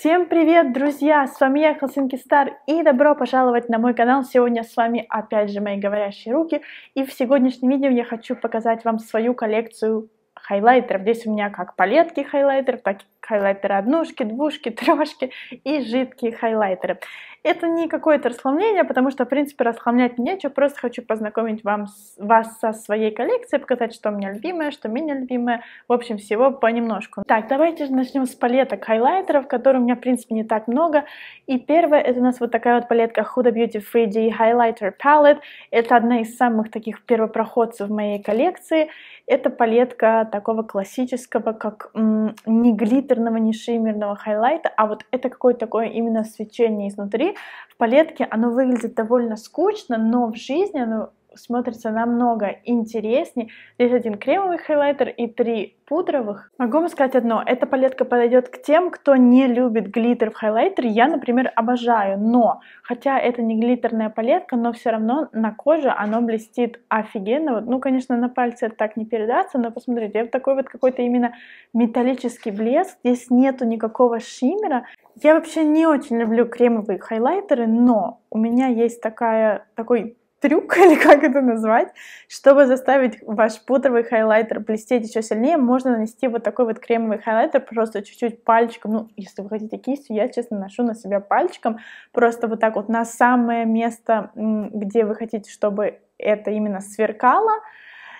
Всем привет, друзья! С вами я, Хелсинки Стар, и добро пожаловать на мой канал. Сегодня с вами опять же мои говорящие руки, и в сегодняшнем видео я хочу показать вам свою коллекцию хайлайтеров. Здесь у меня как палетки хайлайтеров, так хайлайтеры однушки, двушки, трешки и жидкие хайлайтеры. Это не какое-то расслабление, потому что, в принципе, расхламлять нечего, просто хочу познакомить вам вас со своей коллекцией, показать, что у меня любимое, что менее любимое, в общем, всего понемножку. Так, давайте же начнем с палеток хайлайтеров, которые у меня, в принципе, не так много. И первое, это у нас вот такая вот палетка Huda Beauty 3D Highlighter Palette. Это одна из самых таких первопроходцев в моей коллекции. Это палетка такого классического, как не глит глиттерного, не шиммерного хайлайта, а вот это какое-то такое именно свечение изнутри. В палетке оно выглядит довольно скучно, но в жизни оно смотрится намного интереснее. Здесь один кремовый хайлайтер и три пудровых. Могу вам сказать одно, эта палетка подойдет к тем, кто не любит глиттер в хайлайтере. Я, например, обожаю, но хотя это не глиттерная палетка, но все равно на коже оно блестит офигенно. Вот, ну, конечно, на пальце так не передаться, но посмотрите, вот такой вот какой-то именно металлический блеск. Здесь нету никакого шиммера. Я вообще не очень люблю кремовые хайлайтеры, но у меня есть такая, такой трюк, или как это назвать, чтобы заставить ваш пудровый хайлайтер блестеть еще сильнее, можно нанести вот такой вот кремовый хайлайтер просто чуть-чуть пальчиком. Ну, если вы хотите кистью, я, честно, ношу на себя пальчиком, просто вот так вот на самое место, где вы хотите, чтобы это именно сверкало,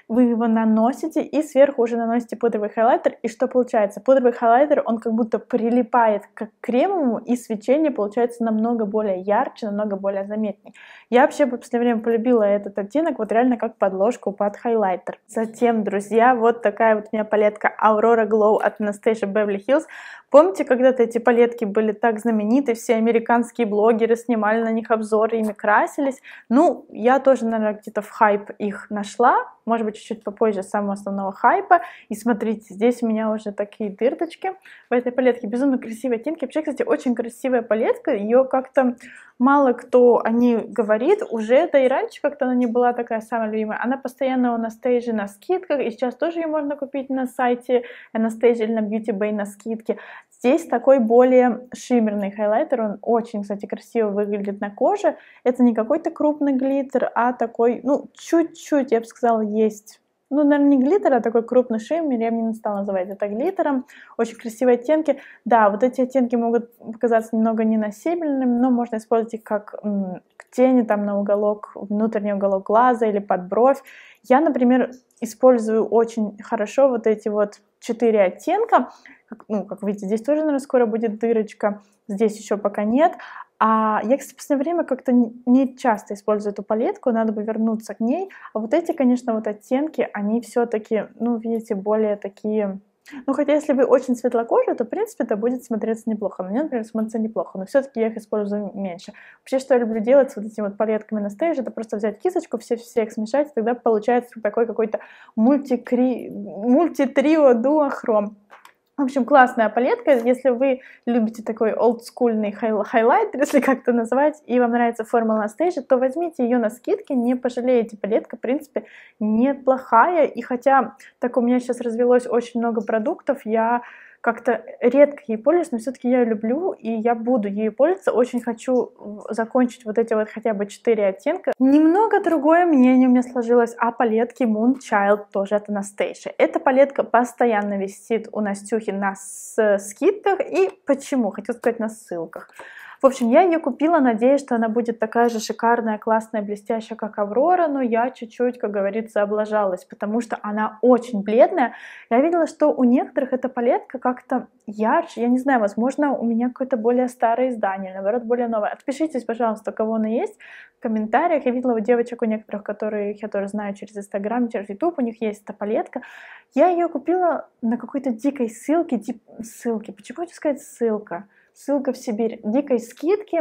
вы его наносите и сверху уже наносите пудровый хайлайтер. И что получается? Пудровый хайлайтер, он как будто прилипает к кремовому, и свечение получается намного более ярче, намного более заметнее. Я вообще в последнее время полюбила этот оттенок, вот реально как подложку под хайлайтер. Затем, друзья, вот такая вот у меня палетка Aurora Glow от Anastasia Beverly Hills. Помните, когда-то эти палетки были так знамениты, все американские блогеры снимали на них обзоры, ими красились. Ну, я тоже, наверное, где-то в хайп их нашла, может быть, чуть-чуть попозже самого основного хайпа. И смотрите, здесь у меня уже такие дырочки в этой палетке. Безумно красивые оттенки. Вообще, кстати, очень красивая палетка. Ее как-то мало кто о ней говорит говорит, уже, да и раньше как-то она не была такая самая любимая. Она постоянно у Anastasia на скидках, и сейчас тоже ее можно купить на сайте Anastasia или на Beauty Bay на скидке. Здесь такой более шиммерный хайлайтер, он очень, кстати, красиво выглядит на коже. Это не какой-то крупный глиттер, а такой, ну, чуть-чуть, я бы сказала, есть ну, наверное, не глиттер, а такой крупный шиммер, я бы не стала называть это глиттером. Очень красивые оттенки. Да, вот эти оттенки могут показаться немного ненасибельными, но можно использовать их как тени там на уголок, внутренний уголок глаза или под бровь. Я, например, использую очень хорошо вот эти вот четыре оттенка. Ну, как видите, здесь тоже, наверное, скоро будет дырочка, здесь еще пока нет. А я, кстати, в последнее время как-то не часто использую эту палетку, надо бы вернуться к ней. А вот эти, конечно, вот оттенки, они все-таки, ну, видите, более такие ну, хотя если вы очень светлокожие, то, в принципе, это будет смотреться неплохо. Мне, например, смотрится неплохо, но все-таки я их использую меньше. Вообще, что я люблю делать с вот этими вот палетками на стейдже, это просто взять кисточку, все, все их смешать, и тогда получается такой какой-то мультитрио-дуо-хром. В общем, классная палетка, если вы любите такой олдскульный хайлайт, если как-то называть, и вам нравится форма Last Stage, то возьмите ее на скидке, не пожалеете. Палетка, в принципе, неплохая, и хотя так у меня сейчас развелось очень много продуктов, я как-то редко ей пользуюсь, но все-таки я ее люблю, и я буду ей пользоваться. Очень хочу закончить вот эти вот хотя бы четыре оттенка. Немного другое мнение у меня сложилось о палетке Child тоже от Анастейши. Эта палетка постоянно висит у Настюхи на скидках, и почему? Хочу сказать на ссылках. В общем, я ее купила, надеясь, что она будет такая же шикарная, классная, блестящая, как Аврора, но я чуть-чуть, как говорится, облажалась, потому что она очень бледная. Я видела, что у некоторых эта палетка как-то ярче, я не знаю, возможно, у меня какое-то более старое издание, наоборот, более новое. Отпишитесь, пожалуйста, кого она есть в комментариях. Я видела у девочек, у некоторых, которые я тоже знаю через Инстаграм, через Ютуб, у них есть эта палетка. Я ее купила на какой-то дикой ссылке, тип, ссылки. почему я хочу сказать ссылка? ссылка в Сибирь, дикой скидки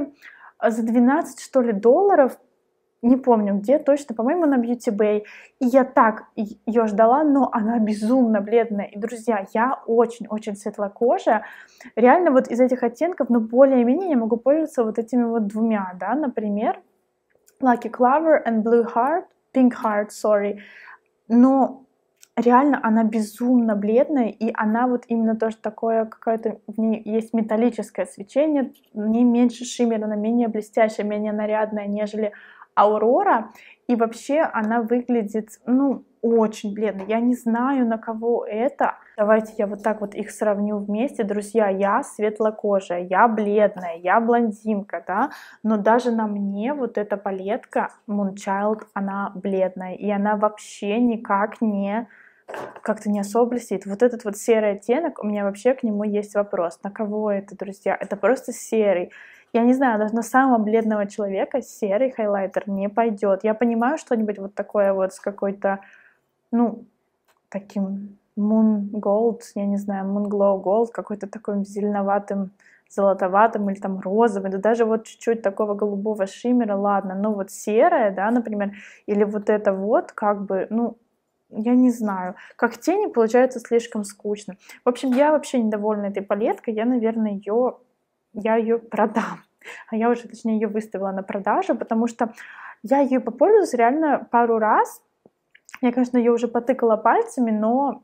э, за 12, что ли, долларов, не помню где точно, по-моему, на Beauty Bay. И я так ее ждала, но она безумно бледная. И, друзья, я очень-очень светлокожая. Реально вот из этих оттенков, ну, более-менее я могу пользоваться вот этими вот двумя, да, например, Lucky Clover and Blue Heart, Pink Heart, sorry. Но реально она безумно бледная, и она вот именно тоже такое какое-то, в ней есть металлическое свечение, в ней меньше шиммера, она менее блестящая, менее нарядная, нежели Аурора, и вообще она выглядит, ну, очень бледно. Я не знаю, на кого это. Давайте я вот так вот их сравню вместе. Друзья, я светлокожая, я бледная, я блондинка, да? Но даже на мне вот эта палетка Moonchild, она бледная. И она вообще никак не как-то не особо блестит. Вот этот вот серый оттенок, у меня вообще к нему есть вопрос. На кого это, друзья? Это просто серый. Я не знаю, даже на самого бледного человека серый хайлайтер не пойдет. Я понимаю что-нибудь вот такое вот с какой-то, ну, таким Moon Gold, я не знаю, Moon Glow Gold, какой-то такой зеленоватым, золотоватым или там розовым, да даже вот чуть-чуть такого голубого шиммера, ладно, но ну вот серое, да, например, или вот это вот, как бы, ну, я не знаю, как тени получаются слишком скучно. В общем, я вообще недовольна этой палеткой, я, наверное, ее, я ее продам. А я уже, точнее, ее выставила на продажу, потому что я ее попользовалась реально пару раз. Я, конечно, ее уже потыкала пальцами, но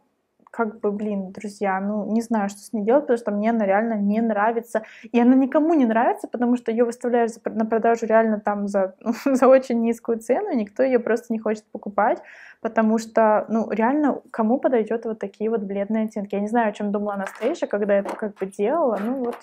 как бы, блин, друзья, ну, не знаю, что с ней делать, потому что мне она реально не нравится. И она никому не нравится, потому что ее выставляют на продажу реально там за, за очень низкую цену, и никто ее просто не хочет покупать, потому что, ну, реально, кому подойдет вот такие вот бледные оттенки? Я не знаю, о чем думала Анастейша, когда это как бы делала, ну, вот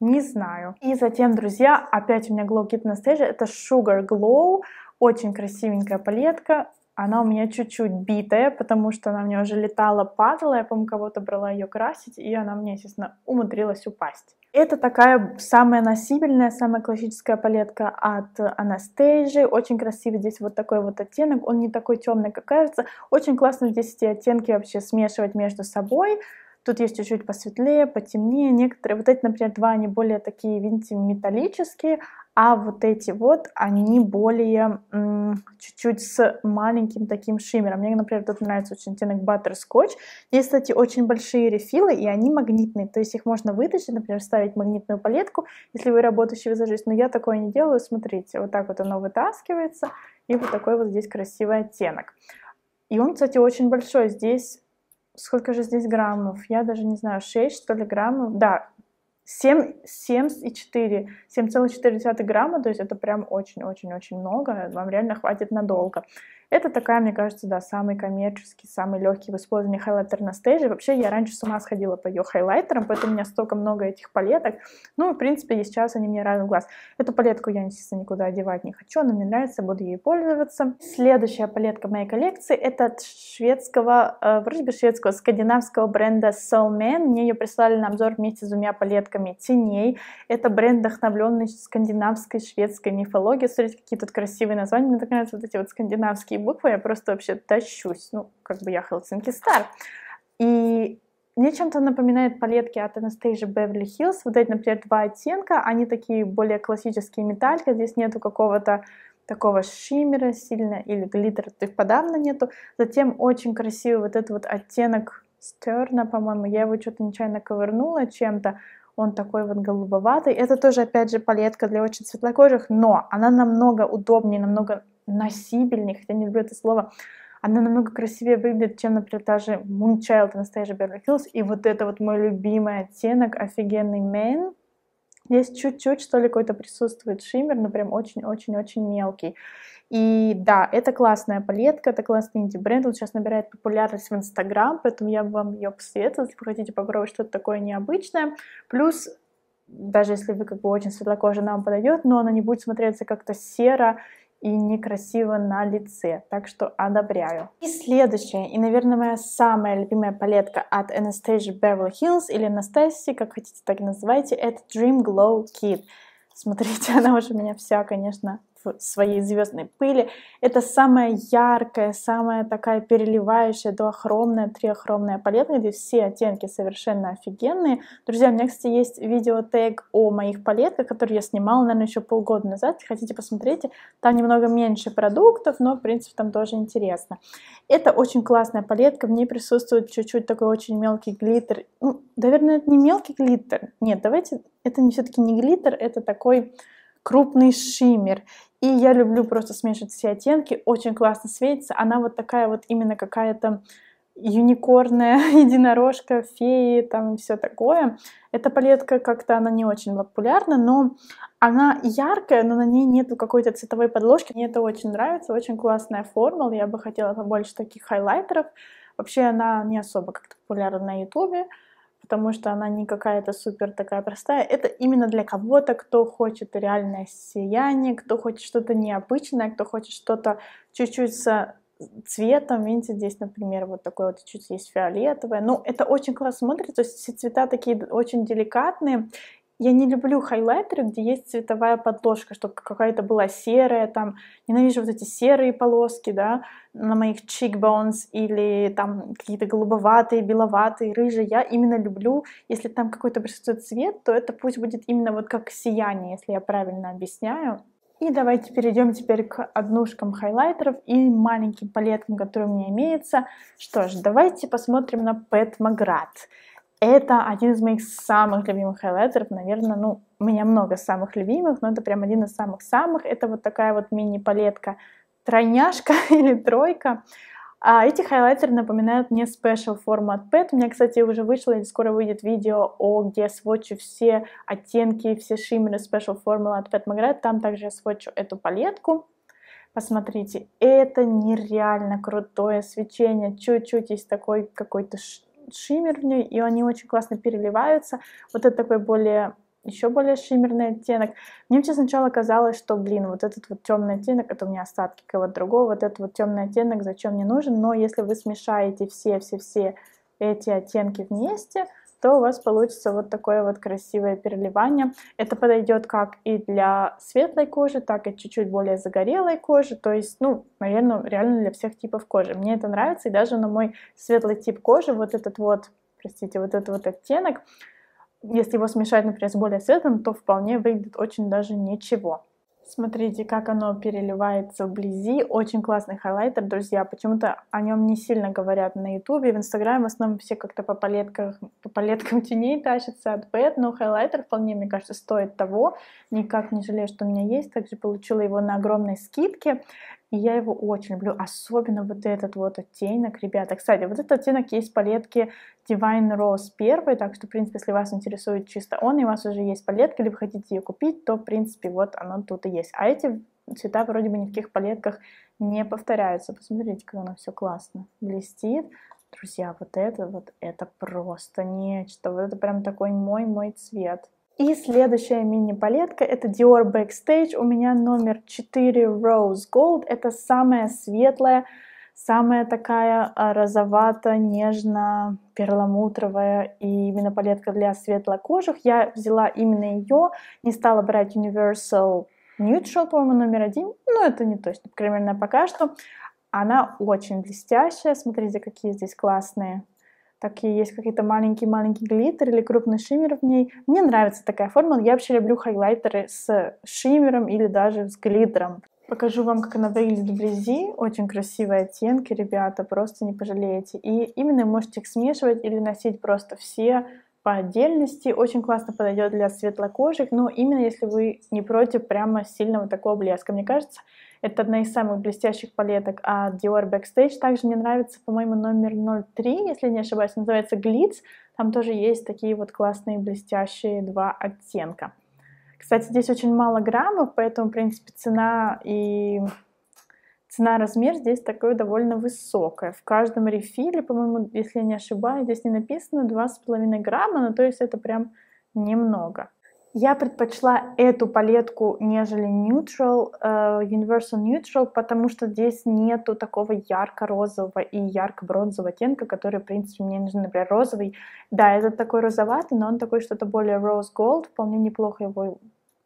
не знаю. И затем, друзья, опять у меня Glow Kit Anastasia. Это Sugar Glow. Очень красивенькая палетка она у меня чуть-чуть битая, потому что она у меня уже летала, падала, я, по-моему, кого-то брала ее красить, и она мне, естественно, умудрилась упасть. Это такая самая носибельная, самая классическая палетка от Anastasia, Очень красивый здесь вот такой вот оттенок. Он не такой темный, как кажется. Очень классно здесь эти оттенки вообще смешивать между собой. Тут есть чуть-чуть посветлее, потемнее. Некоторые, вот эти, например, два, они более такие, видите, металлические, а вот эти вот, они более чуть-чуть с маленьким таким шиммером. Мне, например, тут нравится очень оттенок баттерскотч. Есть, кстати, очень большие рефилы, и они магнитные, то есть их можно вытащить, например, ставить магнитную палетку, если вы работающий визажист, но я такое не делаю, смотрите, вот так вот оно вытаскивается, и вот такой вот здесь красивый оттенок. И он, кстати, очень большой, здесь... Сколько же здесь граммов? Я даже не знаю, 6 что ли граммов? Да, 7,4 7,4 грамма, то есть это прям очень-очень-очень много, вам реально хватит надолго. Это такая, мне кажется, да, самый коммерческий, самый легкий в использовании хайлайтер на стейже. Вообще, я раньше с ума сходила по ее хайлайтерам, поэтому у меня столько много этих палеток. Ну, в принципе, и сейчас они мне радуют глаз. Эту палетку я, естественно, никуда одевать не хочу, она мне нравится, буду ей пользоваться. Следующая палетка моей коллекции — это от шведского, э, вроде бы шведского, скандинавского бренда Soulman. Мне ее прислали на обзор вместе с двумя палетками теней. Это бренд, вдохновленный скандинавской, шведской мифологией. Смотрите, какие тут красивые названия. Мне так нравятся вот эти вот скандинавские такие буквы, я просто вообще тащусь. Ну, как бы я Хелсинки Стар. И мне чем-то напоминает палетки от Anastasia Beverly Hills. Вот эти, например, два оттенка, они такие более классические металлика. Здесь нету какого-то такого шиммера сильно или глиттера, то их подавно нету. Затем очень красивый вот этот вот оттенок стерна, по-моему, я его что-то нечаянно ковырнула чем-то. Он такой вот голубоватый. Это тоже, опять же, палетка для очень светлокожих, но она намного удобнее, намного носибельнее, хотя не люблю это слово, она намного красивее выглядит, чем, например, та же Moonchild настоящая Beverly Hills. И вот это вот мой любимый оттенок, офигенный мейн. Здесь чуть-чуть, что ли, какой-то присутствует шиммер, но прям очень-очень-очень мелкий. И да, это классная палетка, это классный инди-бренд, он сейчас набирает популярность в Инстаграм, поэтому я вам ее посоветовала, если вы хотите попробовать что-то такое необычное. Плюс даже если вы как бы очень светлокожий, вам подойдет, но она не будет смотреться как-то серо и некрасиво на лице, так что одобряю. И следующая, и, наверное, моя самая любимая палетка от Anastasia Beverly Hills или Anastasia, как хотите так называйте, это Dream Glow Kit. Смотрите, она уже у меня вся, конечно, своей звездной пыли. Это самая яркая, самая такая переливающая, дуохромная, триохромная палетка, где все оттенки совершенно офигенные. Друзья, у меня, кстати, есть видеотег о моих палетках, которые я снимала, наверное, еще полгода назад. хотите, посмотреть? Там немного меньше продуктов, но, в принципе, там тоже интересно. Это очень классная палетка. В ней присутствует чуть-чуть такой очень мелкий глиттер. Ну, наверное, это не мелкий глиттер. Нет, давайте... Это все-таки не глиттер, это такой крупный шиммер. И я люблю просто смешивать все оттенки, очень классно светится. Она вот такая вот именно какая-то юникорная единорожка, феи, там все такое. Эта палетка как-то, она не очень популярна, но она яркая, но на ней нету какой-то цветовой подложки. Мне это очень нравится, очень классная формула, я бы хотела побольше таких хайлайтеров. Вообще она не особо как-то популярна на ютубе, потому что она не какая-то супер такая простая. Это именно для кого-то, кто хочет реальное сияние, кто хочет что-то необычное, кто хочет что-то чуть-чуть с цветом. Видите, здесь, например, вот такое вот чуть есть фиолетовое. Ну, это очень классно смотрится, то есть все цвета такие очень деликатные, я не люблю хайлайтеры, где есть цветовая подложка, чтобы какая-то была серая, там, ненавижу вот эти серые полоски, да, на моих cheekbones или там какие-то голубоватые, беловатые, рыжие. Я именно люблю, если там какой-то присутствует цвет, то это пусть будет именно вот как сияние, если я правильно объясняю. И давайте перейдем теперь к однушкам хайлайтеров и маленьким палеткам, которые у меня имеются. Что ж, давайте посмотрим на Pet Magrat. Это один из моих самых любимых хайлайтеров, наверное, ну, у меня много самых любимых, но это прям один из самых-самых. Это вот такая вот мини-палетка тройняшка или тройка. А эти хайлайтеры напоминают мне Special Format PET. У меня, кстати, уже вышло и скоро выйдет видео, о, где я сводчу все оттенки, все шиммеры Special Format от PET Magritte. Там также я сводчу эту палетку. Посмотрите, это нереально крутое свечение. Чуть-чуть есть такой какой-то шиммер в ней, и они очень классно переливаются. Вот это такой более еще более шиммерный оттенок. Мне вообще сначала казалось, что, блин, вот этот вот темный оттенок, это у меня остатки кого-то другого, вот этот вот темный оттенок зачем мне нужен, но если вы смешаете все-все-все эти оттенки вместе, то у вас получится вот такое вот красивое переливание. Это подойдет как и для светлой кожи, так и чуть-чуть более загорелой кожи, то есть, ну, наверное, реально для всех типов кожи. Мне это нравится, и даже на мой светлый тип кожи вот этот вот, простите, вот этот вот оттенок, если его смешать, например, с более светлым, то вполне выглядит очень даже ничего. Смотрите, как оно переливается вблизи. Очень классный хайлайтер, друзья. Почему-то о нем не сильно говорят на ютубе. В инстаграме в основном все как-то по палеткам, по палеткам теней тащатся от бет, но хайлайтер вполне, мне кажется, стоит того. Никак не жалею, что у меня есть. Также получила его на огромной скидке. И я его очень люблю, особенно вот этот вот оттенок, ребята. Кстати, вот этот оттенок есть в палетке Divine Rose 1, так что, в принципе, если вас интересует чисто он, и у вас уже есть палетка, или вы хотите ее купить, то, в принципе, вот она тут и есть. А эти цвета вроде бы ни в каких палетках не повторяются. Посмотрите, как оно все классно блестит. Друзья, вот это вот, это просто нечто. Вот это прям такой мой-мой цвет. И следующая мини-палетка это Dior Backstage. У меня номер 4 Rose Gold. Это самая светлая, самая такая а, розовато, нежно, перламутровая и именно палетка для светлокожих. Я взяла именно ее, не стала брать Universal Neutral, по-моему, номер один. Но ну, это не точно, примерно пока что. Она очень блестящая. Смотрите, какие здесь классные такие есть какие-то маленькие-маленькие глиттер или крупный шиммер в ней. Мне нравится такая форма Я вообще люблю хайлайтеры с шиммером или даже с глиттером. Покажу вам, как она выглядит вблизи. Очень красивые оттенки, ребята, просто не пожалеете. И именно можете их смешивать или носить просто все по отдельности. Очень классно подойдет для светлокожих, но именно если вы не против прямо сильного такого блеска. Мне кажется, это одна из самых блестящих палеток от Dior Backstage. Также мне нравится, по-моему, номер 03, если не ошибаюсь, называется Glitz. Там тоже есть такие вот классные блестящие два оттенка. Кстати, здесь очень мало граммов, поэтому, в принципе, цена и цена-размер здесь такое довольно высокая. В каждом рефиле, по-моему, если я не ошибаюсь, здесь не написано 2,5 грамма, но ну, то есть это прям немного. Я предпочла эту палетку, нежели Neutral, э, Universal Neutral, потому что здесь нету такого ярко-розового и ярко-бронзового оттенка, который, в принципе, мне нужен, например, розовый. Да, этот такой розоватый, но он такой что-то более rose gold, вполне неплохо его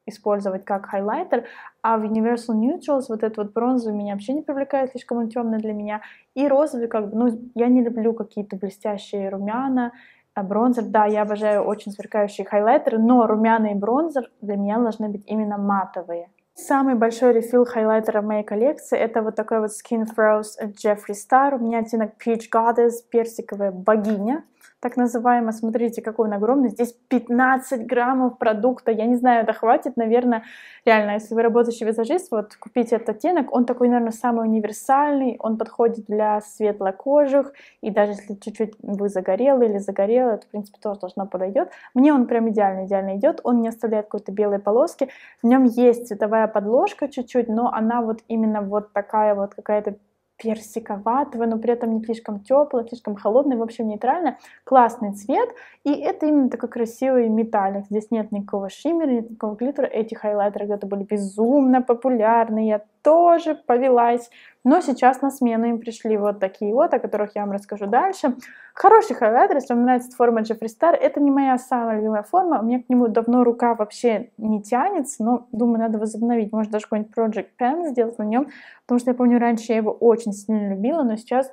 использовать как хайлайтер, а в Universal Neutrals вот этот вот бронзовый меня вообще не привлекает, слишком он темный для меня, и розовый как бы, ну, я не люблю какие-то блестящие румяна, а, бронзер, да, я обожаю очень сверкающие хайлайтеры, но румяный бронзер для меня должны быть именно матовые. Самый большой рефил хайлайтера в моей коллекции — это вот такой вот Skin Froze Jeffree Star. У меня оттенок Peach Goddess, персиковая богиня так называемая, смотрите, какой он огромный, здесь 15 граммов продукта, я не знаю, это хватит, наверное, реально, если вы работающий визажист, вот купите этот оттенок, он такой, наверное, самый универсальный, он подходит для светлокожих, и даже если чуть-чуть вы загорелый или загорелый, это, в принципе, тоже должно подойдет. Мне он прям идеально, идеально идет, он не оставляет какой-то белой полоски, в нем есть цветовая подложка чуть-чуть, но она вот именно вот такая вот какая-то персиковатого, но при этом не слишком теплый, слишком холодный, в общем, нейтрально. Классный цвет, и это именно такой красивый металлик. Здесь нет никакого шиммера, нет никакого глиттера. Эти хайлайтеры когда-то были безумно популярны, я тоже повелась но сейчас на смену им пришли вот такие вот, о которых я вам расскажу дальше. Хороший хайлайтер, если вам нравится форма Джеффри Стар, это не моя самая любимая форма, у меня к нему давно рука вообще не тянется, но думаю, надо возобновить, может даже какой-нибудь Project Pen сделать на нем, потому что я помню, раньше я его очень сильно любила, но сейчас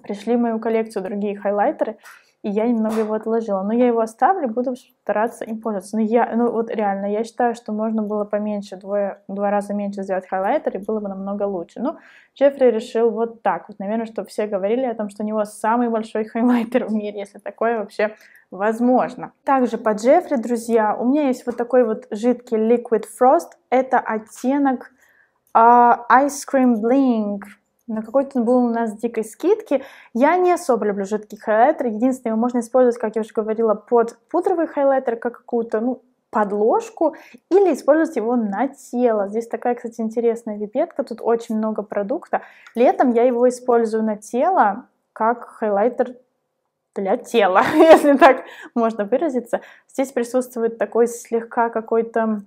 пришли в мою коллекцию другие хайлайтеры, и я немного его отложила. Но я его оставлю, буду стараться им пользоваться. Но я, ну вот реально, я считаю, что можно было поменьше, двое, два раза меньше сделать хайлайтер, и было бы намного лучше. Ну, Джеффри решил вот так. Вот, наверное, что все говорили о том, что у него самый большой хайлайтер в мире, если такое вообще возможно. Также по Джеффри, друзья, у меня есть вот такой вот жидкий Liquid Frost. Это оттенок Uh, Ice Cream Blink на какой-то был у нас дикой скидки. Я не особо люблю жидкие хайлайтеры. Единственное, его можно использовать, как я уже говорила, под пудровый хайлайтер, как какую-то, ну, подложку или использовать его на тело. Здесь такая, кстати, интересная випетка, тут очень много продукта. Летом я его использую на тело как хайлайтер для тела, если так можно выразиться. Здесь присутствует такой слегка какой-то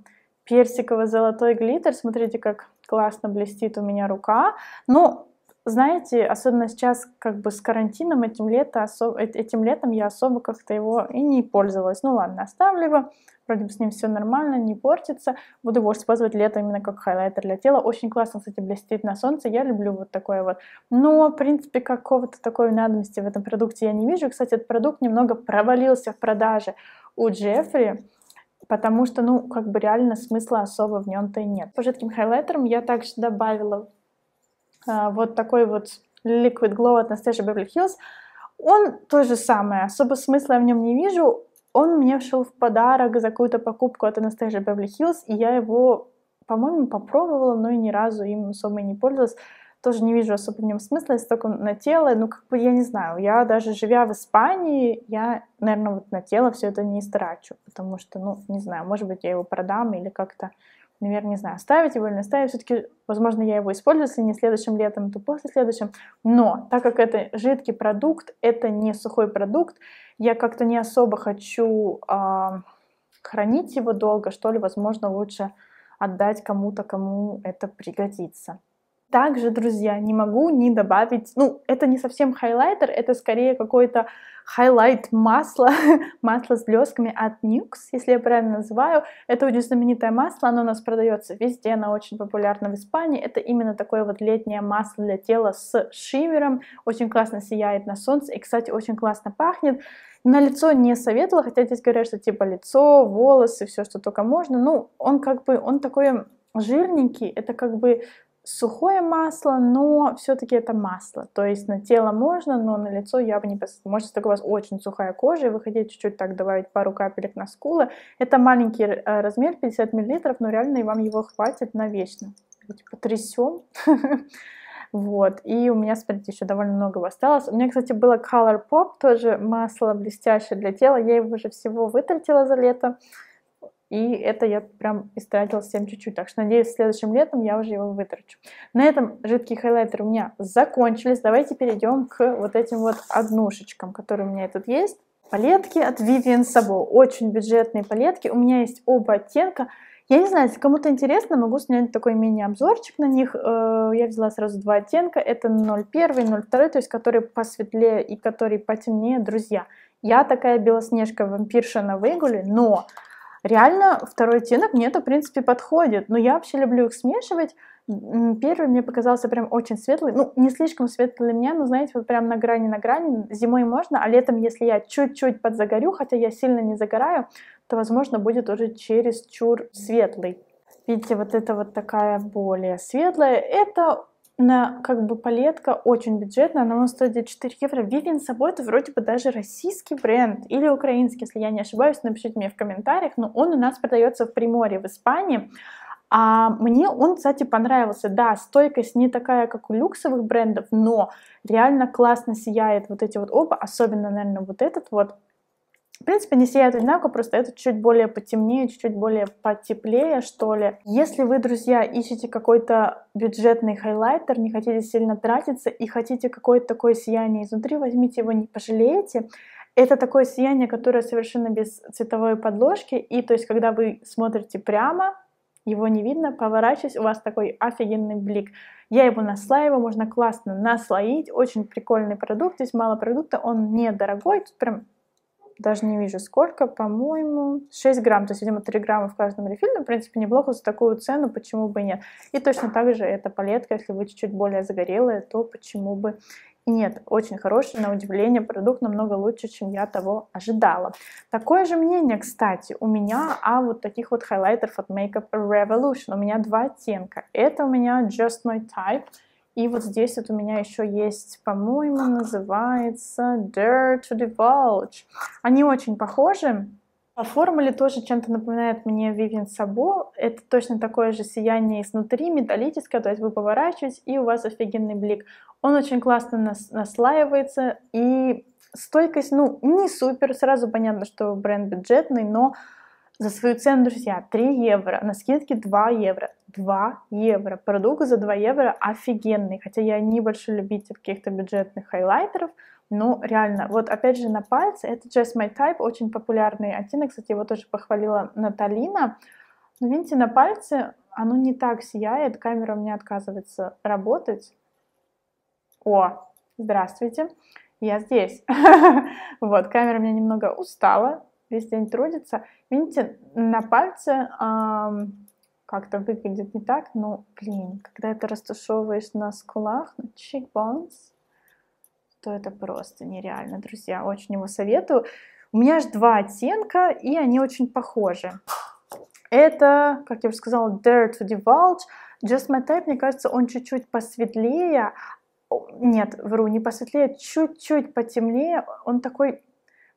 персиково-золотой глиттер. Смотрите, как классно блестит у меня рука. Ну, знаете, особенно сейчас как бы с карантином этим, лето, особ... Э, этим летом я особо как-то его и не пользовалась. Ну ладно, оставлю его, вроде бы с ним все нормально, не портится. Буду его использовать лето именно как хайлайтер для тела. Очень классно, кстати, блестит на солнце, я люблю вот такое вот. Но, в принципе, какого-то такой надобности в этом продукте я не вижу. Кстати, этот продукт немного провалился в продаже у Джеффри потому что, ну, как бы реально смысла особо в нем-то и нет. По жидким хайлайтерам я также добавила а, вот такой вот Liquid Glow от Anastasia Beverly Hills, он то же самое, особо смысла я в нем не вижу. Он мне шел в подарок за какую-то покупку от Anastasia Beverly Hills, и я его, по-моему, попробовала, но и ни разу им особо не пользовалась. Тоже не вижу особо в нем смысла, если только на тело, ну, как бы, я не знаю, я даже живя в Испании, я, наверное, вот на тело все это не истрачу, потому что, ну, не знаю, может быть, я его продам или как-то наверное, не знаю, Ставить, его или наставить. Все-таки, возможно, я его использую, если не следующим летом, то после следующим. Но так как это жидкий продукт, это не сухой продукт, я как-то не особо хочу а, хранить его долго, что ли, возможно, лучше отдать кому-то, кому это пригодится. Также, друзья, не могу не добавить, ну, это не совсем хайлайтер, это скорее какое то хайлайт масло, масло с блесками от Nux, если я правильно называю. Это очень знаменитое масло, оно у нас продается везде, оно очень популярно в Испании. Это именно такое вот летнее масло для тела с шиммером, очень классно сияет на солнце и, кстати, очень классно пахнет. На лицо не советовала, хотя здесь говорят, что типа лицо, волосы, все, что только можно. Ну, он как бы, он такой жирненький, это как бы сухое масло, но все-таки это масло. То есть на тело можно, но на лицо я бы не посоветовала. Может, если у вас очень сухая кожа, и вы хотите чуть-чуть так добавить пару капелек на скулы. Это маленький э, размер, 50 мл, но реально и вам его хватит навечно. Типа трясем. Вот, и у меня, смотрите, еще довольно много осталось. У меня, кстати, было Color Pop, тоже масло блестящее для тела. Я его уже всего вытратила за лето. И это я прям истратила совсем чуть-чуть. Так что надеюсь, следующим летом я уже его вытрачу. На этом жидкие хайлайтеры у меня закончились. Давайте перейдем к вот этим вот однушечкам, которые у меня тут есть. Палетки от Vivienne Sabo. Очень бюджетные палетки. У меня есть оба оттенка. Я не знаю, если кому-то интересно, могу снять такой мини-обзорчик на них. Э, я взяла сразу два оттенка. Это 01 и 02, то есть которые посветлее и которые потемнее, друзья. Я такая белоснежка-вампирша на выгуле, но Реально второй оттенок мне это, в принципе, подходит. Но я вообще люблю их смешивать. Первый мне показался прям очень светлый. Ну, не слишком светлый для меня, но, знаете, вот прям на грани, на грани. Зимой можно, а летом, если я чуть-чуть подзагорю, хотя я сильно не загораю, то, возможно, будет уже чур светлый. Видите, вот это вот такая более светлая. Это на как бы палетка очень бюджетная, она у нас стоит 4 евро. Вивин собой это вроде бы даже российский бренд или украинский, если я не ошибаюсь, напишите мне в комментариях, но он у нас продается в Приморье, в Испании. А мне он, кстати, понравился. Да, стойкость не такая, как у люксовых брендов, но реально классно сияет вот эти вот оба, особенно, наверное, вот этот вот в принципе, они сияют одинаково, просто это чуть более потемнее, чуть-чуть более потеплее, что ли. Если вы, друзья, ищете какой-то бюджетный хайлайтер, не хотите сильно тратиться и хотите какое-то такое сияние изнутри, возьмите его, не пожалеете. Это такое сияние, которое совершенно без цветовой подложки, и то есть, когда вы смотрите прямо, его не видно, поворачиваясь, у вас такой офигенный блик. Я его наслаиваю, можно классно наслоить, очень прикольный продукт, здесь мало продукта, он недорогой, тут прям даже не вижу сколько, по-моему, 6 грамм, то есть, видимо, 3 грамма в каждом рефиле, в принципе, неплохо за такую цену, почему бы и нет. И точно так же эта палетка, если вы чуть-чуть более загорелая, то почему бы нет, очень хороший, на удивление, продукт намного лучше, чем я того ожидала. Такое же мнение, кстати, у меня А вот таких вот хайлайтеров от Makeup Revolution. У меня два оттенка. Это у меня Just My Type, и вот здесь вот у меня еще есть, по-моему, называется Dare to Divulge. Они очень похожи. По формуле тоже чем-то напоминает мне Vivian Сабо. Это точно такое же сияние изнутри, металлическое, то есть вы поворачиваетесь, и у вас офигенный блик. Он очень классно нас, наслаивается, и стойкость, ну, не супер, сразу понятно, что бренд бюджетный, но за свою цену, друзья, 3 евро, на скидке 2 евро. 2 евро. Продукт за 2 евро офигенный, хотя я небольшой любитель каких-то бюджетных хайлайтеров, но реально, вот опять же на пальце, это Just My Type, очень популярный оттенок, кстати, его тоже похвалила Наталина. Но видите, на пальце оно не так сияет, камера у меня отказывается работать. О, здравствуйте, я здесь. Вот, камера у меня немного устала, весь день трудится. Видите, на пальце э, как-то выглядит не так, но, блин, когда это растушевываешь на скулах, на cheekbones, то это просто нереально, друзья. Очень его советую. У меня аж два оттенка, и они очень похожи. Это, как я уже сказала, Dirt to Divulge. Just My Type, мне кажется, он чуть-чуть посветлее. Нет, вру, не посветлее, чуть-чуть потемнее. Он такой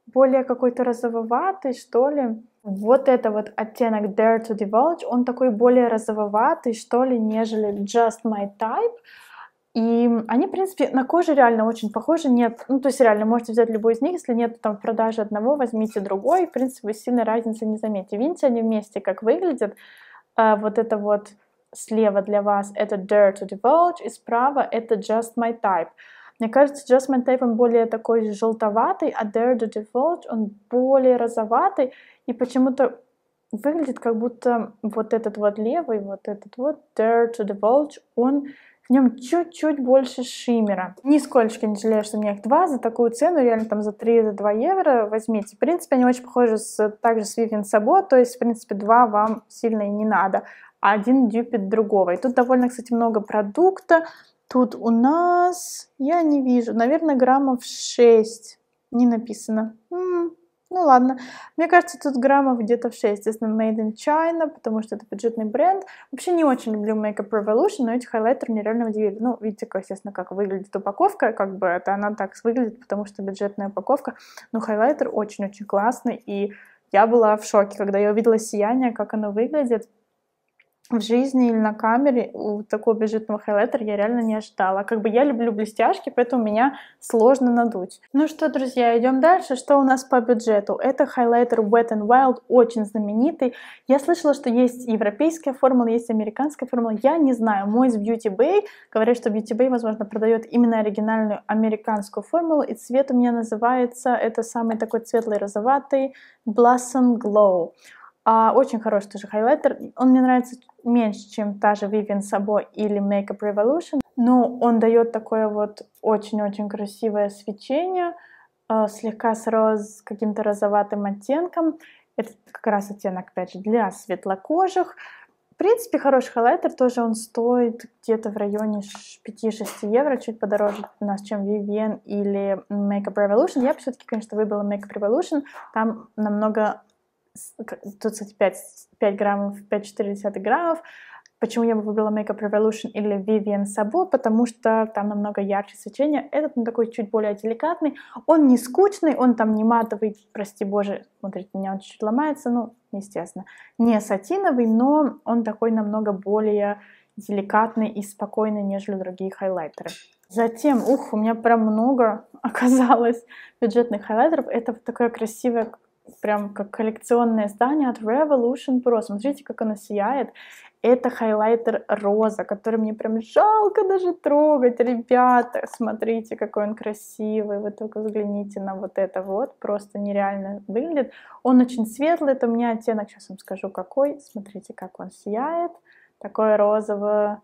более какой-то розововатый, что ли. Вот это вот оттенок Dare to Divulge, он такой более розововатый, что ли, нежели Just My Type. И они, в принципе, на коже реально очень похожи. Нет, ну, то есть реально можете взять любой из них. Если нет там в продаже одного, возьмите другой. В принципе, вы сильной разницы не заметите. Видите, они вместе как выглядят. А, вот это вот слева для вас это Dare to Divulge, и справа это Just My Type. Мне кажется, Джасмин Тейп, он более такой желтоватый, а Dare to Default, он более розоватый, и почему-то выглядит как будто вот этот вот левый, вот этот вот Dare to Divulge, он в нем чуть-чуть больше шиммера. Нисколько не жалею, что у меня их два. За такую цену, реально там за 3, за 2 евро возьмите. В принципе, они очень похожи с, также с Vivian Sabo, то есть, в принципе, два вам сильно и не надо. А один дюпит другого. И тут довольно, кстати, много продукта, Тут у нас, я не вижу, наверное, граммов 6. Не написано. М -м, ну ладно. Мне кажется, тут граммов где-то в 6. Естественно, made in China, потому что это бюджетный бренд. Вообще не очень люблю Make Up Revolution, но эти хайлайтеры мне реально удивили. Ну, видите, как, естественно, как выглядит упаковка. Как бы это она так выглядит, потому что бюджетная упаковка. Но хайлайтер очень-очень классный. И я была в шоке, когда я увидела сияние, как оно выглядит в жизни или на камере у такого бюджетного хайлайтера я реально не ожидала. Как бы я люблю блестяшки, поэтому меня сложно надуть. Ну что, друзья, идем дальше. Что у нас по бюджету? Это хайлайтер Wet n Wild, очень знаменитый. Я слышала, что есть европейская формула, есть американская формула. Я не знаю. Мой из Beauty Bay, говорят, что Beauty Bay, возможно, продает именно оригинальную американскую формулу. И цвет у меня называется, это самый такой светлый розоватый Blossom Glow. А, очень хороший тоже хайлайтер. Он мне нравится меньше, чем та же Vivienne Sabo или Makeup Revolution, но он дает такое вот очень-очень красивое свечение, э, слегка с роз, каким-то розоватым оттенком. Это как раз оттенок, опять же, для светлокожих. В принципе, хороший хайлайтер тоже он стоит где-то в районе 5-6 евро, чуть подороже у нас, чем Vivienne или Makeup Revolution. Я бы все-таки, конечно, выбрала Makeup Revolution. Там намного тут, кстати, 5, 5 граммов, 5,4 граммов. Почему я бы выбрала Makeup Revolution или Vivienne Sabo? Потому что там намного ярче свечение. Этот, он ну, такой чуть более деликатный. Он не скучный, он там не матовый, прости боже, смотрите, у меня он чуть-чуть ломается, ну, естественно. Не сатиновый, но он такой намного более деликатный и спокойный, нежели другие хайлайтеры. Затем, ух, у меня прям много оказалось бюджетных хайлайтеров. Это вот такое красивое прям как коллекционное здание от Revolution Pro. Смотрите, как оно сияет. Это хайлайтер роза, который мне прям жалко даже трогать, ребята. Смотрите, какой он красивый. Вы только взгляните на вот это вот. Просто нереально выглядит. Он очень светлый. Это у меня оттенок, сейчас вам скажу какой. Смотрите, как он сияет. Такое розовое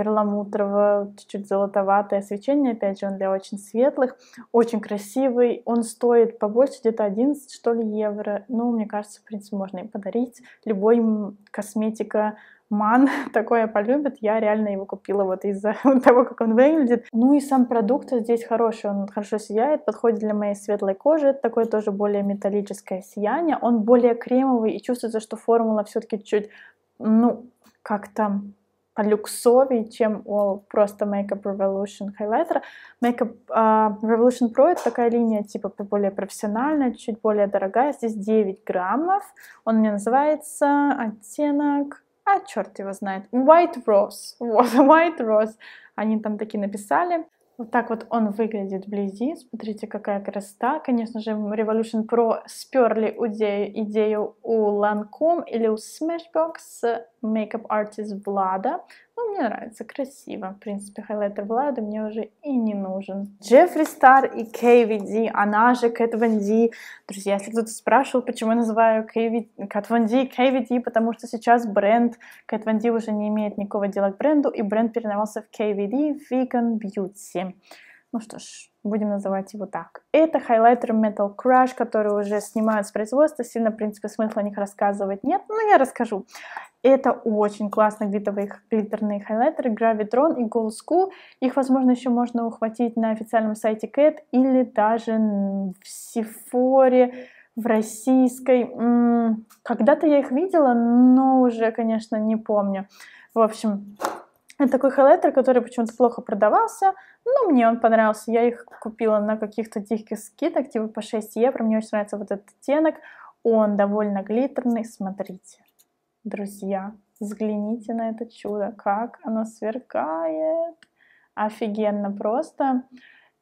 перламутровое, чуть-чуть золотоватое свечение, опять же, он для очень светлых, очень красивый, он стоит побольше, где-то 11, что ли, евро, ну, мне кажется, в принципе, можно и подарить, любой косметика ман такое полюбит. Я реально его купила вот из-за того, как он выглядит. Ну и сам продукт здесь хороший, он хорошо сияет, подходит для моей светлой кожи. Это такое тоже более металлическое сияние. Он более кремовый и чувствуется, что формула все-таки чуть, ну, как там люксові, чим у просто Makeup Revolution Highlighter. Makeup uh, Revolution Pro — это такая линия, типа, более профессиональная, чуть более дорогая. Здесь 9 граммов. Он мне называется оттенок... А, черт его знает. White Rose. Вот, White Rose. Они там такие написали. Вот так вот он выглядит вблизи. Смотрите, какая красота. Конечно же, Revolution Pro сперли идею у Lancome или у Smashbox Makeup Artist Влада. Ну, мне нравится, красиво. В принципе, хайлайтер Влада мне уже и не нужен. Джеффри Стар и Кейви Ди, она же Кэт Ван Ди. Друзья, если кто-то спрашивал, почему я называю Кэт Ван Ди Кейви Ди, потому что сейчас бренд Кэт Ван Ди уже не имеет никакого дела к бренду, и бренд переносился в Кейви Ди Vegan Beauty. Ну что ж, будем называть его так. Это хайлайтер Metal Crush, который уже снимают с производства. Сильно, в принципе, смысла о них рассказывать нет, но я расскажу. Это очень классно глиттерные, глиттерные хайлайтеры Gravitron и Gold School. Их, возможно, еще можно ухватить на официальном сайте CAT или даже в Сифоре, в российской. Когда-то я их видела, но уже, конечно, не помню. В общем, это такой хайлайтер, который почему-то плохо продавался, но мне он понравился. Я их купила на каких-то диких скидок, типа по 6 евро. Мне очень нравится вот этот оттенок. Он довольно глиттерный, смотрите. Друзья, взгляните на это чудо, как оно сверкает. Офигенно просто.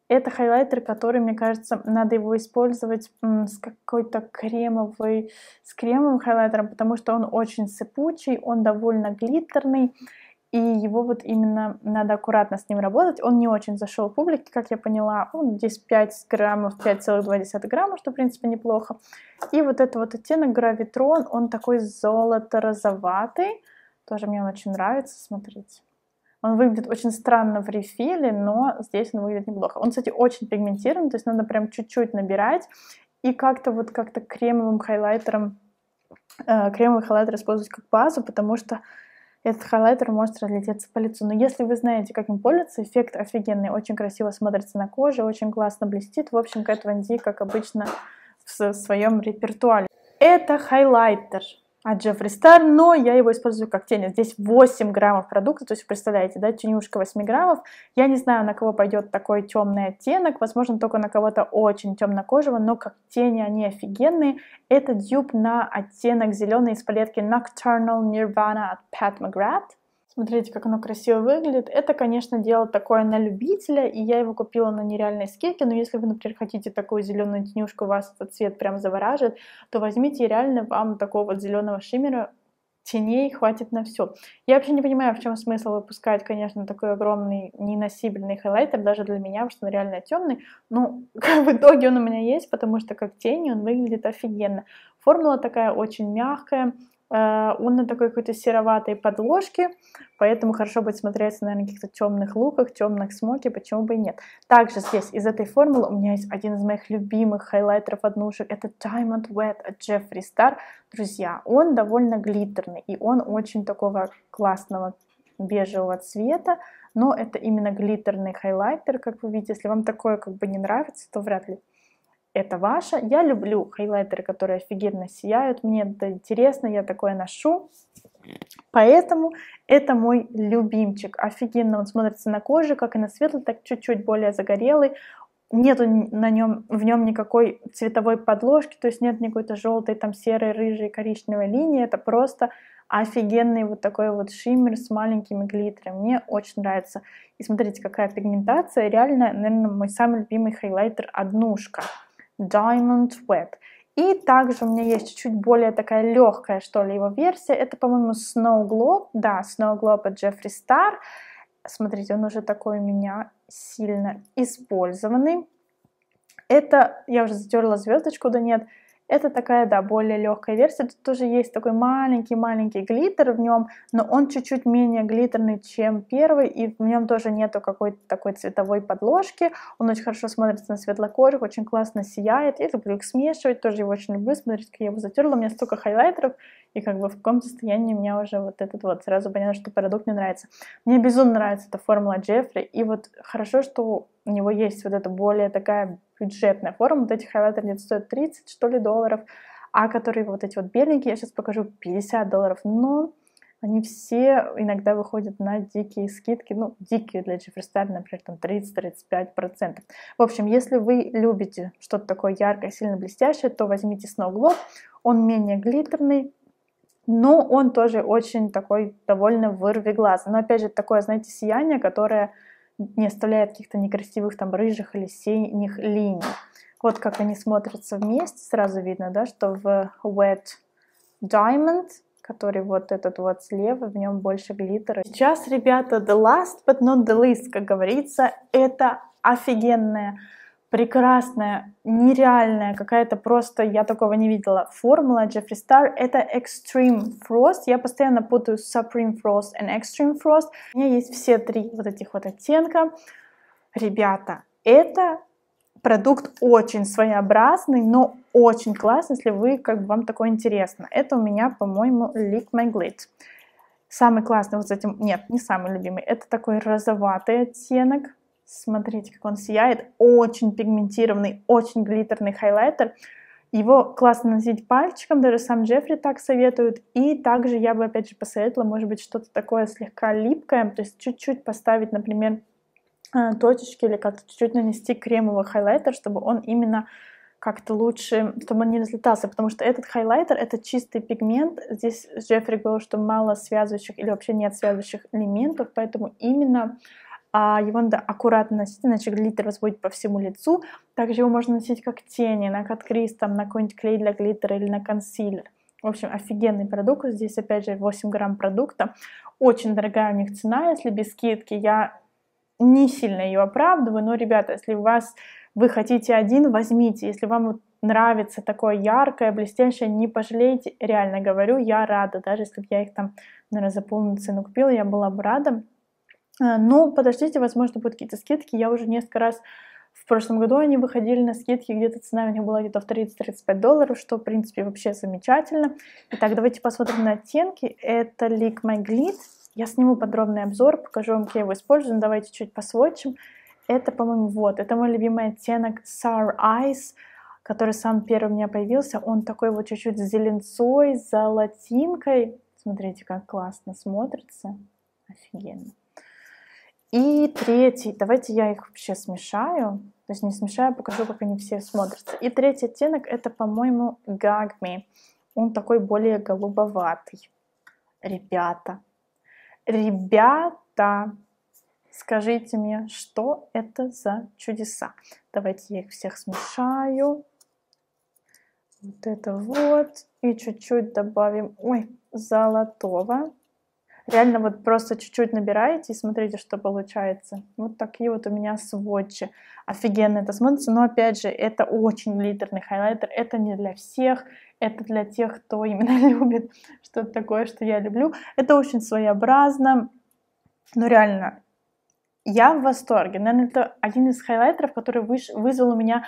Это хайлайтер, который, мне кажется, надо его использовать с какой-то кремовой, с кремовым хайлайтером, потому что он очень сыпучий, он довольно глиттерный и его вот именно надо аккуратно с ним работать. Он не очень зашел в публике, как я поняла. Он здесь 5 граммов, 5,2 грамма, что, в принципе, неплохо. И вот этот вот оттенок гравитрон, он такой золото-розоватый. Тоже мне он очень нравится, смотрите. Он выглядит очень странно в рефиле, но здесь он выглядит неплохо. Он, кстати, очень пигментирован, то есть надо прям чуть-чуть набирать. И как-то вот как-то кремовым хайлайтером, э, кремовый хайлайтер использовать как базу, потому что этот хайлайтер может разлететься по лицу. Но если вы знаете, как им пользоваться, эффект офигенный, очень красиво смотрится на коже, очень классно блестит. В общем, Кэт Ван Ди, как обычно, в своем репертуаре. Это хайлайтер от Jeffree Star, но я его использую как тень. Здесь 8 граммов продукта, то есть вы представляете, да, тенюшка 8 граммов. Я не знаю, на кого пойдет такой темный оттенок, возможно, только на кого-то очень темнокожего, но как тени они офигенные. Это дюб на оттенок зеленый из палетки Nocturnal Nirvana от Pat McGrath. Смотрите, как оно красиво выглядит. Это, конечно, дело такое на любителя, и я его купила на нереальной скидке, но если вы, например, хотите такую зеленую тенюшку, вас этот цвет прям завораживает, то возьмите реально вам такого вот зеленого шиммера, теней хватит на все. Я вообще не понимаю, в чем смысл выпускать, конечно, такой огромный неносибельный хайлайтер, даже для меня, потому что он реально темный. Ну, в итоге он у меня есть, потому что как тень он выглядит офигенно. Формула такая очень мягкая, Э, он на такой какой-то сероватой подложке, поэтому хорошо будет смотреться, наверное, на каких-то темных луках, темных смоке, почему бы и нет. Также здесь из этой формулы у меня есть один из моих любимых хайлайтеров однушек, это Diamond Wet от Jeffree Star. Друзья, он довольно глиттерный, и он очень такого классного бежевого цвета, но это именно глиттерный хайлайтер, как вы видите. Если вам такое как бы не нравится, то вряд ли это ваше. Я люблю хайлайтеры, которые офигенно сияют, мне это интересно, я такое ношу. Поэтому это мой любимчик. Офигенно он смотрится на коже, как и на светлый, так чуть-чуть более загорелый. Нету на нем, в нем никакой цветовой подложки, то есть нет никакой-то желтой, там серой, рыжей, коричневой линии. Это просто офигенный вот такой вот шиммер с маленькими глиттерами. Мне очень нравится. И смотрите, какая пигментация. Реально, наверное, мой самый любимый хайлайтер — однушка. Diamond Wet. И также у меня есть чуть более такая легкая, что ли, его версия. Это, по-моему, Snow Globe. Да, Snow Globe от Jeffree Star. Смотрите, он уже такой у меня сильно использованный. Это, я уже затерла звездочку, да нет, это такая, да, более легкая версия. Тут тоже есть такой маленький-маленький глиттер в нем, но он чуть-чуть менее глиттерный, чем первый, и в нем тоже нету какой-то такой цветовой подложки. Он очень хорошо смотрится на светлокожих, очень классно сияет. Я люблю их смешивать, тоже его очень люблю. Смотрите, как я его затерла, у меня столько хайлайтеров, и как бы в каком состоянии у меня уже вот этот вот, сразу понятно, что продукт мне нравится. Мне безумно нравится эта формула Джеффри, и вот хорошо, что у него есть вот эта более такая бюджетная форма. Вот эти хайлайтерницы стоят 30, что ли, долларов, а которые вот эти вот беленькие, я сейчас покажу, 50 долларов. Но они все иногда выходят на дикие скидки, ну, дикие для Джефферстайля, например, там 30-35%. В общем, если вы любите что-то такое яркое, сильно блестящее, то возьмите Snowglow, он менее глиттерный, но он тоже очень такой довольно вырви глаз. Но опять же, такое, знаете, сияние, которое не оставляет каких-то некрасивых там рыжих или синих линий. Вот как они смотрятся вместе, сразу видно, да, что в Wet Diamond, который вот этот вот слева, в нем больше глиттера. Сейчас, ребята, the last but not the least, как говорится, это офигенная прекрасная, нереальная, какая-то просто, я такого не видела, формула Джеффри Стар — это Extreme Frost. Я постоянно путаю Supreme Frost и Extreme Frost. У меня есть все три вот этих вот оттенка. Ребята, это продукт очень своеобразный, но очень классный, если вы, как бы, вам такое интересно. Это у меня, по-моему, Lick My Glit. Самый классный вот с этим, нет, не самый любимый, это такой розоватый оттенок. Смотрите, как он сияет. Очень пигментированный, очень глиттерный хайлайтер. Его классно носить пальчиком, даже сам Джеффри так советует. И также я бы, опять же, посоветовала, может быть, что-то такое слегка липкое, то есть чуть-чуть поставить, например, э, точечки или как-то чуть-чуть нанести кремовый хайлайтер, чтобы он именно как-то лучше, чтобы он не разлетался, потому что этот хайлайтер — это чистый пигмент. Здесь Джеффри говорил, что мало связывающих или вообще нет связывающих элементов, поэтому именно а его надо аккуратно носить, иначе глиттер восходит по всему лицу. Также его можно носить как тени, на каткрис, там, на какой-нибудь клей для глиттера или на консилер. В общем, офигенный продукт. Здесь, опять же, 8 грамм продукта. Очень дорогая у них цена, если без скидки. Я не сильно ее оправдываю, но, ребята, если у вас вы хотите один, возьмите. Если вам нравится такое яркое, блестящее, не пожалейте. Реально говорю, я рада. Даже если бы я их там, наверное, за полную цену купила, я была бы рада. А, ну, подождите, возможно, будут какие-то скидки. Я уже несколько раз в прошлом году они выходили на скидки, где-то цена у них была где-то в 30-35 долларов, что, в принципе, вообще замечательно. Итак, давайте посмотрим на оттенки. Это Lick My Glit. Я сниму подробный обзор, покажу вам, как я его использую. Но ну, давайте чуть посвотчим. Это, по-моему, вот. Это мой любимый оттенок Sour Eyes, который сам первый у меня появился. Он такой вот чуть-чуть с зеленцой, золотинкой. Смотрите, как классно смотрится. Офигенно. И третий, давайте я их вообще смешаю. То есть не смешаю, а покажу, как они все смотрятся. И третий оттенок это, по-моему, Гагми. Он такой более голубоватый. Ребята, ребята, скажите мне, что это за чудеса? Давайте я их всех смешаю. Вот это вот. И чуть-чуть добавим, ой, золотого. Реально вот просто чуть-чуть набираете и смотрите, что получается. Вот такие вот у меня сводчи. Офигенно это смотрится, но опять же, это очень глиттерный хайлайтер. Это не для всех, это для тех, кто именно любит что-то такое, что я люблю. Это очень своеобразно, но реально, я в восторге. Наверное, это один из хайлайтеров, который вызвал у меня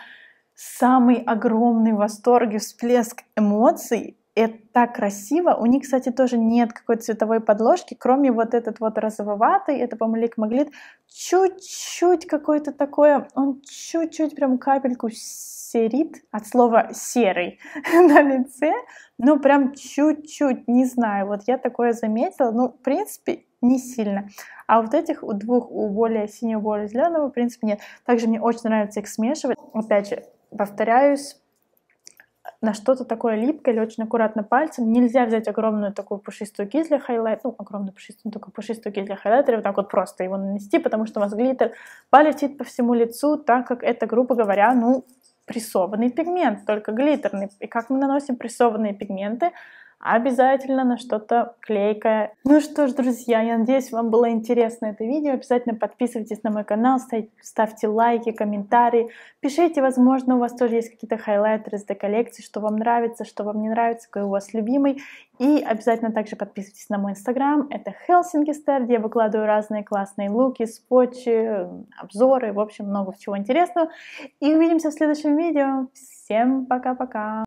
самый огромный восторг и всплеск эмоций это красиво. У них, кстати, тоже нет какой -то цветовой подложки, кроме вот этот вот розововатый, это, по-моему, Лик Маглит. Чуть-чуть какое-то такое, он чуть-чуть прям капельку серит от слова серый на лице, ну прям чуть-чуть, не знаю, вот я такое заметила, ну в принципе не сильно. А вот этих у двух, у более синего, более зеленого, в принципе, нет. Также мне очень нравится их смешивать. Опять же, повторяюсь, на что-то такое липкое или очень аккуратно пальцем. Нельзя взять огромную такую пушистую кисть для хайлайта, ну, огромную пушистую, ну, только пушистую кисть для хайлайтера, вот так вот просто его нанести, потому что у вас глиттер полетит по всему лицу, так как это, грубо говоря, ну, прессованный пигмент, только глиттерный. И как мы наносим прессованные пигменты, обязательно на что-то клейкое. Ну что ж, друзья, я надеюсь, вам было интересно это видео. Обязательно подписывайтесь на мой канал, ставьте лайки, комментарии, пишите, возможно, у вас тоже есть какие-то хайлайтеры из этой коллекции, что вам нравится, что вам не нравится, какой у вас любимый. И обязательно также подписывайтесь на мой инстаграм, это Helsinki где я выкладываю разные классные луки, спочи, обзоры, в общем, много чего интересного. И увидимся в следующем видео. Всем пока-пока!